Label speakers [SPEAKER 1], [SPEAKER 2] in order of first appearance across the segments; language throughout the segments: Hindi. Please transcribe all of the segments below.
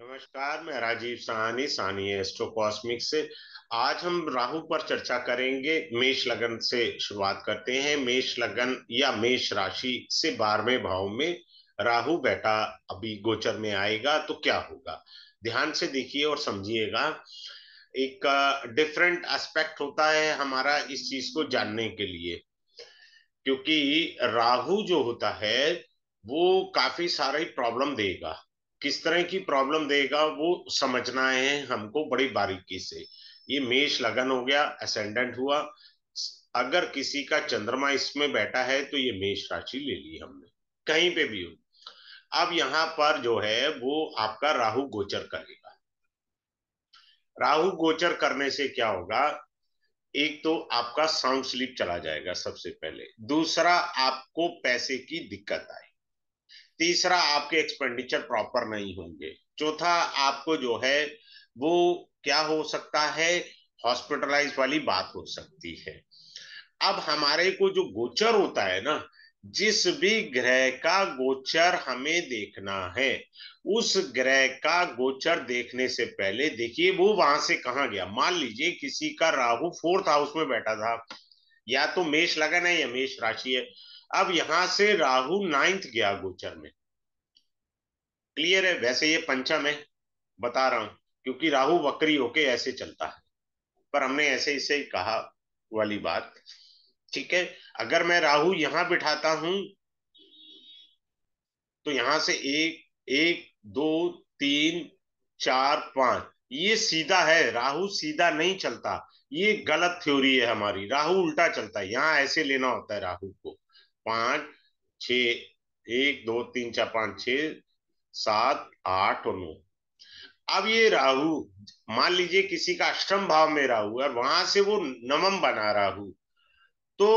[SPEAKER 1] नमस्कार मैं राजीव सहानी सानी एस्ट्रोकॉस्मिक से आज हम राहु पर चर्चा करेंगे मेष लगन से शुरुआत करते हैं मेष लगन या मेष राशि से बारहवें भाव में राहु बेटा अभी गोचर में आएगा तो क्या होगा ध्यान से देखिए और समझिएगा एक डिफरेंट एस्पेक्ट होता है हमारा इस चीज को जानने के लिए क्योंकि राहु जो होता है वो काफी सारी प्रॉब्लम देगा किस तरह की प्रॉब्लम देगा वो समझना है हमको बड़ी बारीकी से ये मेष लगन हो गया असेंडेंट हुआ अगर किसी का चंद्रमा इसमें बैठा है तो ये मेष राशि ले ली हमने कहीं पे भी हो अब यहां पर जो है वो आपका राहु गोचर करेगा राहु गोचर करने से क्या होगा एक तो आपका साउंड स्लीप चला जाएगा सबसे पहले दूसरा आपको पैसे की दिक्कत आएगी तीसरा आपके एक्सपेंडिचर प्रॉपर नहीं होंगे चौथा आपको जो है वो क्या हो सकता है हॉस्पिटलाइज वाली बात हो सकती है अब हमारे को जो गोचर होता है ना जिस भी ग्रह का गोचर हमें देखना है उस ग्रह का गोचर देखने से पहले देखिए वो वहां से कहा गया मान लीजिए किसी का राहु फोर्थ हाउस में बैठा था या तो मेष लगन है या मेष राशि है अब यहां से राहु नाइन्थ गया गोचर में क्लियर है वैसे ये पंचम है बता रहा हूं क्योंकि राहु वक्री होके ऐसे चलता है पर हमने ऐसे इसे कहा वाली बात ठीक है अगर मैं राहु यहां बिठाता हूं तो यहां से एक एक दो तीन चार पांच ये सीधा है राहु सीधा नहीं चलता ये गलत थ्योरी है हमारी राहु उल्टा चलता है यहाँ ऐसे लेना होता है राहु को पांच छ एक दो तीन चार पांच छ सात आठ और नौ अब ये राहु मान लीजिए किसी का अष्टम भाव में राहु और वहां से वो नवम बना राहु तो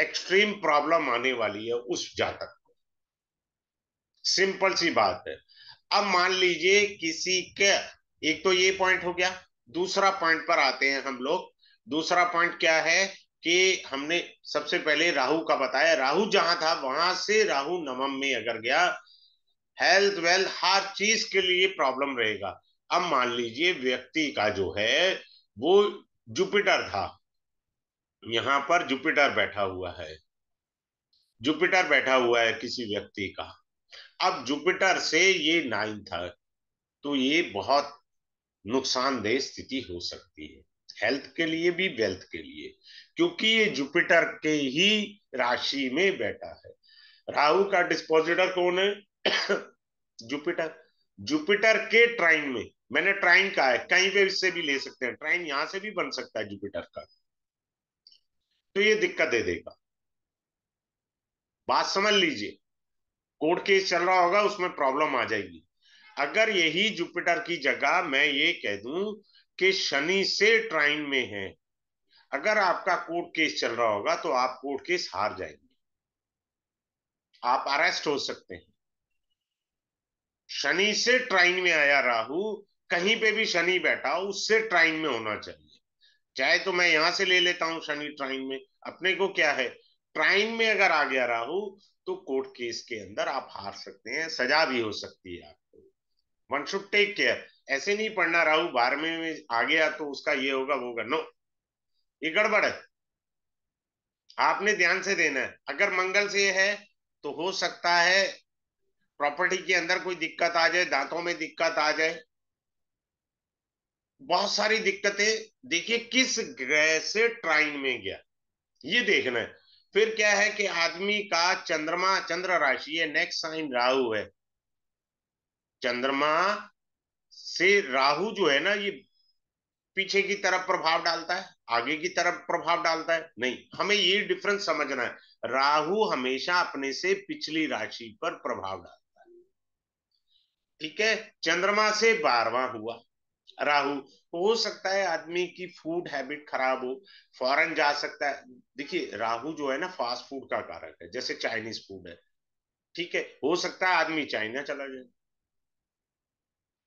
[SPEAKER 1] एक्सट्रीम प्रॉब्लम आने वाली है उस जातक को सिंपल सी बात है अब मान लीजिए किसी के एक तो ये पॉइंट हो गया दूसरा पॉइंट पर आते हैं हम लोग दूसरा पॉइंट क्या है कि हमने सबसे पहले राहु का बताया राहु जहां था वहां से राहु नवम में अगर गया हेल्थ वेल्थ हर चीज के लिए प्रॉब्लम रहेगा अब मान लीजिए व्यक्ति का जो है वो जुपिटर था यहां पर जुपिटर बैठा हुआ है जुपिटर बैठा हुआ है किसी व्यक्ति का अब जुपिटर से ये नाइन था तो ये बहुत नुकसानदेह स्थिति हो सकती है हेल्थ के लिए भी वेल्थ के क्योंकि ये जुपिटर के ही राशि में बैठा है राहु का डिस्पोजिटर कौन है जुपिटर जुपिटर के ट्राइन में मैंने ट्राइन कहा है कहीं पे इससे भी ले सकते हैं ट्राइन यहां से भी बन सकता है जुपिटर का तो ये दिक्कत दे देगा बात समझ लीजिए कोर्ट केस चल रहा होगा उसमें प्रॉब्लम आ जाएगी अगर यही जुपिटर की जगह मैं ये कह दूं कि शनि से ट्राइन में है अगर आपका कोर्ट केस चल रहा होगा तो आप कोर्ट केस हार जाएंगे आप अरेस्ट हो सकते हैं शनि से ट्राइन में आया राहु कहीं पे भी शनि बैठा उससे ट्राइन में होना चाहिए चाहे तो मैं यहां से ले लेता हूं शनि ट्राइन में अपने को क्या है ट्राइन में अगर आ गया राहु तो कोर्ट केस के अंदर आप हार सकते हैं सजा भी हो सकती है आपको वन शुड टेक केयर ऐसे नहीं पढ़ना राहु बारहवें में आ गया तो उसका ये होगा वो होगा नो ये गड़बड़ है आपने ध्यान से देना है अगर मंगल से है तो हो सकता है प्रॉपर्टी के अंदर कोई दिक्कत आ जाए दांतों में दिक्कत आ जाए बहुत सारी दिक्कतें देखिए किस ग्रह से ट्राइन में गया ये देखना है फिर क्या है कि आदमी का चंद्रमा चंद्र राशि है नेक्स्ट साइन राहु है चंद्रमा से राहु जो है ना ये पीछे की तरफ प्रभाव डालता है आगे की तरफ प्रभाव डालता है नहीं हमें ये डिफरेंस समझना है राहु हमेशा अपने से पिछली राशि पर प्रभाव डालता है ठीक है चंद्रमा से बारवा हुआ राहु हो सकता है आदमी की फूड हैबिट खराब हो फॉरन जा सकता है देखिए राहु जो है ना फास्ट फूड का कारक है जैसे चाइनीज फूड है ठीक है हो सकता है आदमी चाइना चला जाए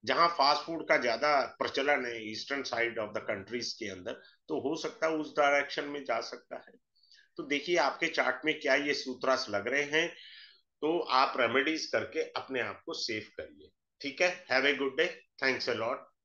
[SPEAKER 1] जहाँ फास्ट फूड का ज्यादा प्रचलन है eastern side of the countries के अंदर तो हो सकता है उस डायरेक्शन में जा सकता है तो देखिए आपके चार्ट में क्या ये सूत्रास लग रहे हैं तो आप रेमेडीज करके अपने आप को सेव करिए ठीक है have a good day thanks a lot